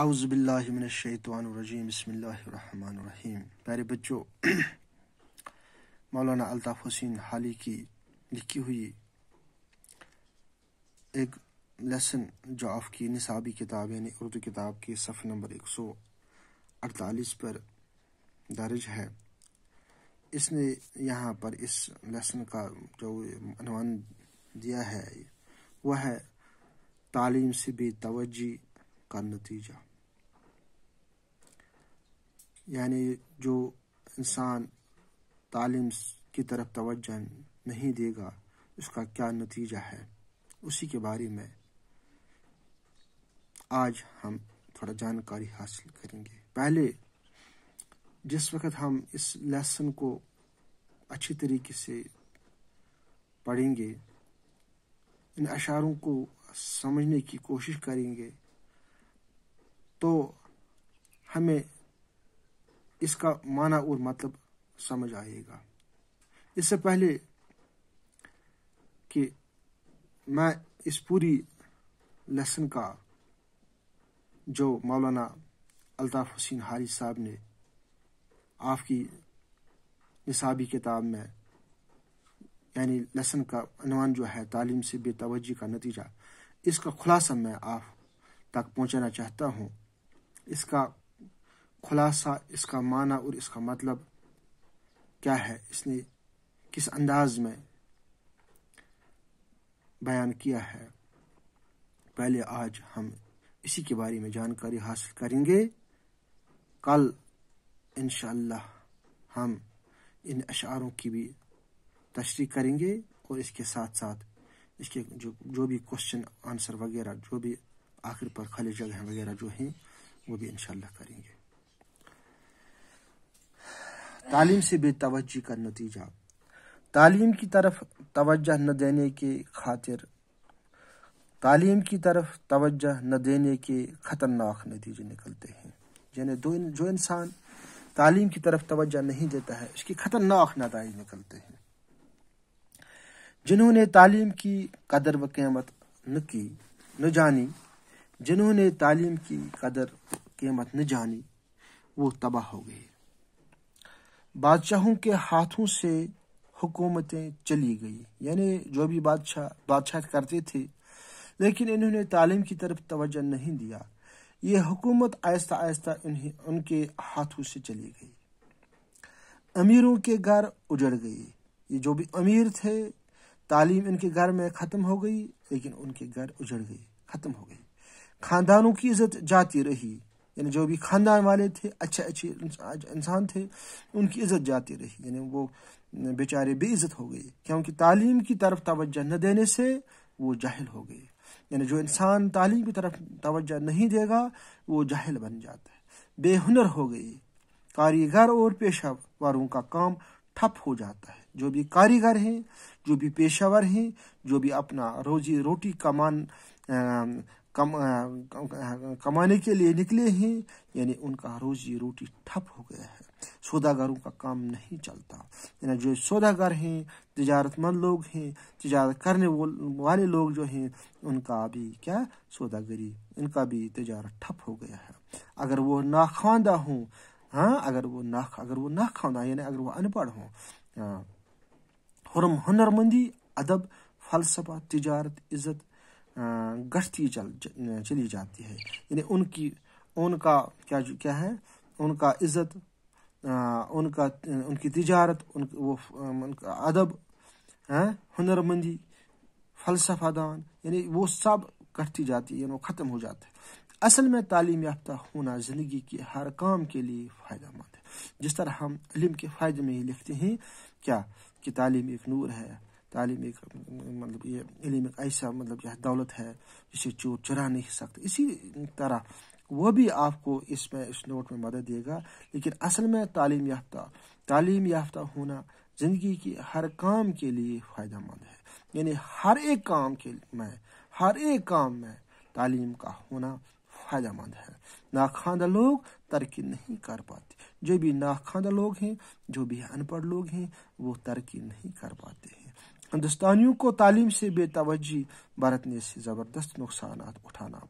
आउज़बिल्लिमिनशैतवानरजीम बसमीम प्यारे बच्चों मौलाना अल्ताफ़ हुसैन हाली की लिखी हुई एक लेसन जो आपकी निसाबी किताब यानी उर्दू किताब के सफ़ नंबर एक सौ अड़तालीस पर दर्ज है इसने यहाँ पर इस लेसन का जो अनुमान दिया है वह है तालीम से बेतवजी का नतीजा यानि जो इंसान तालीम की तरफ तवज्जो नहीं देगा उसका क्या नतीजा है उसी के बारे में आज हम थोड़ा जानकारी हासिल करेंगे पहले जिस वक्त हम इस लेसन को अच्छी तरीके से पढ़ेंगे इन अशारों को समझने की कोशिश करेंगे तो हमें इसका माना और मतलब समझ आएगा इससे पहले कि मैं इस पूरी लेसन का जो मौलाना अल्ताफ़ हुसैन हारी साहब ने आपकी निसाबी किताब में यानी लेसन का अनवान जो है तालीम से बेतवजी का नतीजा इसका खुलासा मैं आप तक पहुंचाना चाहता हूं इसका खुलासा इसका माना और इसका मतलब क्या है इसने किस अंदाज में बयान किया है पहले आज हम इसी के बारे में जानकारी हासिल करेंगे कल इनशाला हम इन अशारों की भी तशरी करेंगे और इसके साथ साथ इसके जो जो भी क्वेश्चन आंसर वगैरह जो भी आखिर पर खाली जगह वगैरह जो हैं वो भी इनशाला करेंगे तालीम से बेतवजी का नतीजा तालीम की तरफ तवज्जह न देने के खातिर तालीम की तरफ तवज्जह न देने के ख़तरनाक नतीजे निकलते हैं यानी दो इन, जो इंसान तालीम की तरफ तवज्जह नहीं देता है इसके ख़तरनाक नतज निकलते हैं जिन्होंने तालीम की कदर व कीमत न की न जानी जिन्होंने तालीम की कदर कीमत न जानी वो तबाह हो गए बादशाहों के हाथों से हुकूमतें चली गई यानी जो भी बादशाह बादशाह करते थे लेकिन इन्होंने तालीम की तरफ तवज्जो नहीं दिया ये हुकूमत आहिस्ता आहिस्ता इन्हें उनके हाथों से चली गई अमीरों के घर उजड़ गए ये जो भी अमीर थे तालीम इनके घर में ख़त्म हो गई लेकिन उनके घर उजड़ गए ख़त्म हो गई खानदानों की इज्जत जाती रही यानी जो भी ख़ानदान वाले थे अच्छे अच्छे इंसान थे उनकी इज़्ज़त जाती रही यानी वो बेचारे बेइज़्ज़त हो गए क्योंकि तालीम की तरफ तोज्ह न देने से वो जाहिल हो गए यानी जो इंसान तालीम की तरफ तोज्ह नहीं देगा वो जाहिल बन जाता है बेहुनर हो गए कारीगर और पेशा वारों का काम ठप हो जाता है जो भी कारीगर हैं जो भी पेशावर हैं जो भी अपना रोजी रोटी कमान कम कमाने के लिए निकले हैं यानी उनका रोजी रोटी ठप हो गया है सौदागरों का काम नहीं चलता यानी जो सौदागर हैं तजारतमंद लोग हैं तजारत करने वाले लोग जो हैं उनका भी क्या सौदागरी इनका भी तजारत ठप हो गया है अगर वो नाखानदा हों हाँ अगर वो ना अगर वो ना खाना यानी अगर वो अनपढ़ हों हाँ, हुरम हुनरमंदी अदब फलसफा तजारत इज़्ज़त गश्ती चल चली जाती है यानी उनकी उनका क्या क्या है उनका इज्जत उनका उनकी तजारत उन वो उनका अदब हुनरमंदी फलसफा दान यानी वो सब कटती जाती है वो ख़त्म हो जाता है असल में तालीम याफ्ता होना ज़िंदगी के हर काम के लिए फ़ायदा मंद है जिस तरह हम इलम के फ़ायदे में ही लिखते हैं क्या कि तालीम एक नूर है तालीम एक मतलब ये इलम एक ऐसा मतलब यह दौलत है जिसे चोर चुरा नहीं सकते इसी तरह वह भी आपको इसमें इस नोट में मदद देगा लेकिन असल में तालीम याफ्ता तालीम याफ्ता होना ज़िंदगी के हर काम के लिए फ़ायदेमंद है यानी हर एक काम के में हर एक काम में तालीम का होना फ़ायदेमंद है नाखानदा लोग तरक्की नहीं कर पाते जो भी नाखानदा लोग हैं जो भी अनपढ़ लोग हैं वो तरक्की नहीं कर पाते हैं हिंदुस्तानियों को तालीम से बेतवजी बरतने से ज़बरदस्त नुकसान उठाना